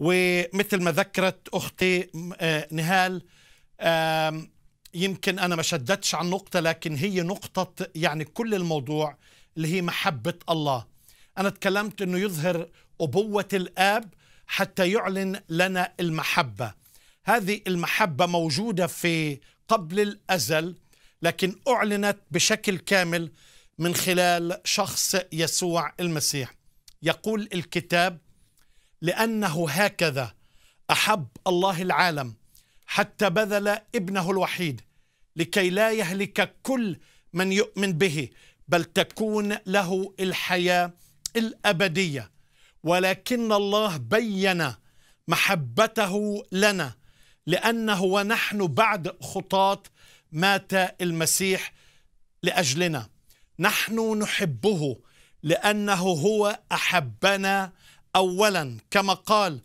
ومثل ما ذكرت أختي آه، نهال يمكن أنا ما شددتش عن نقطة لكن هي نقطة يعني كل الموضوع اللي هي محبة الله أنا تكلمت أنه يظهر أبوة الآب حتى يعلن لنا المحبة هذه المحبة موجودة في قبل الأزل لكن أعلنت بشكل كامل من خلال شخص يسوع المسيح يقول الكتاب لأنه هكذا أحب الله العالم حتى بذل ابنه الوحيد لكي لا يهلك كل من يؤمن به بل تكون له الحياة الأبدية ولكن الله بين محبته لنا لأنه ونحن بعد خطاة مات المسيح لأجلنا نحن نحبه لأنه هو أحبنا اولا كما قال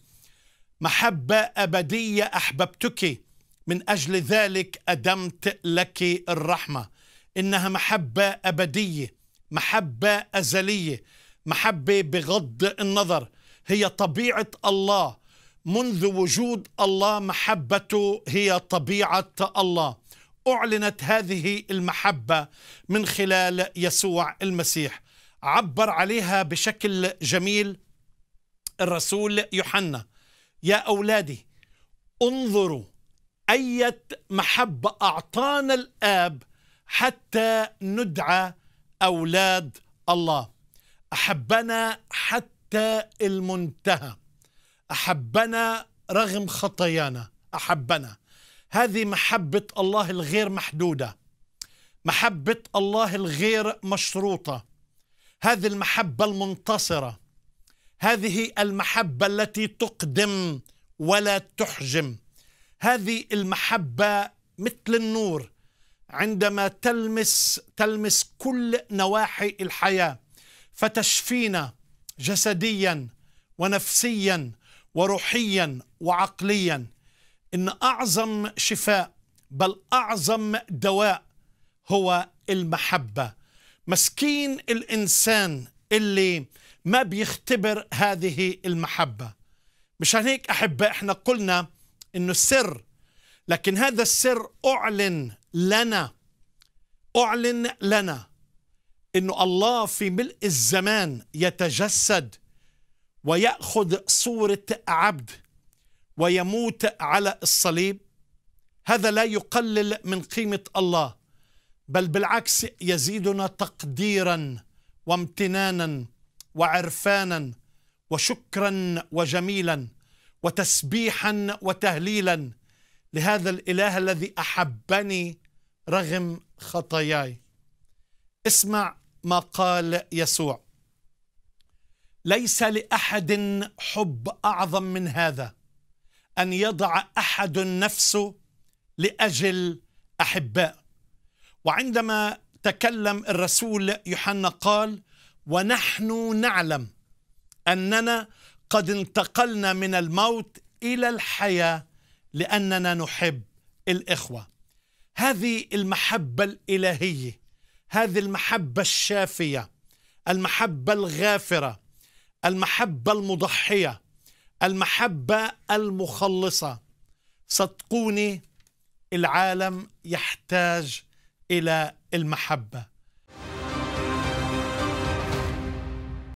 محبه ابديه احببتك من اجل ذلك ادمت لك الرحمه انها محبه ابديه محبه ازليه محبه بغض النظر هي طبيعه الله منذ وجود الله محبته هي طبيعه الله اعلنت هذه المحبه من خلال يسوع المسيح عبر عليها بشكل جميل الرسول يوحنا يا أولادي انظروا أية محبة أعطانا الآب حتى ندعى أولاد الله أحبنا حتى المنتهى أحبنا رغم خطايانا أحبنا هذه محبة الله الغير محدودة محبة الله الغير مشروطة هذه المحبة المنتصرة هذه المحبة التي تقدم ولا تحجم هذه المحبة مثل النور عندما تلمس تلمس كل نواحي الحياة فتشفينا جسديا ونفسيا وروحيا وعقليا إن أعظم شفاء بل أعظم دواء هو المحبة مسكين الإنسان اللي ما بيختبر هذه المحبة مشان هيك أحبة إحنا قلنا إنه السر لكن هذا السر أعلن لنا أعلن لنا إنه الله في ملء الزمان يتجسد ويأخذ صورة عبد ويموت على الصليب هذا لا يقلل من قيمة الله بل بالعكس يزيدنا تقديرا وامتنانا وعرفانا وشكرا وجميلا وتسبيحا وتهليلا لهذا الاله الذي احبني رغم خطاياي اسمع ما قال يسوع ليس لاحد حب اعظم من هذا ان يضع احد نفسه لاجل احباء وعندما تكلم الرسول يوحنا قال ونحن نعلم أننا قد انتقلنا من الموت إلى الحياة لأننا نحب الإخوة هذه المحبة الإلهية هذه المحبة الشافية المحبة الغافرة المحبة المضحية المحبة المخلصة صدقوني العالم يحتاج إلى المحبه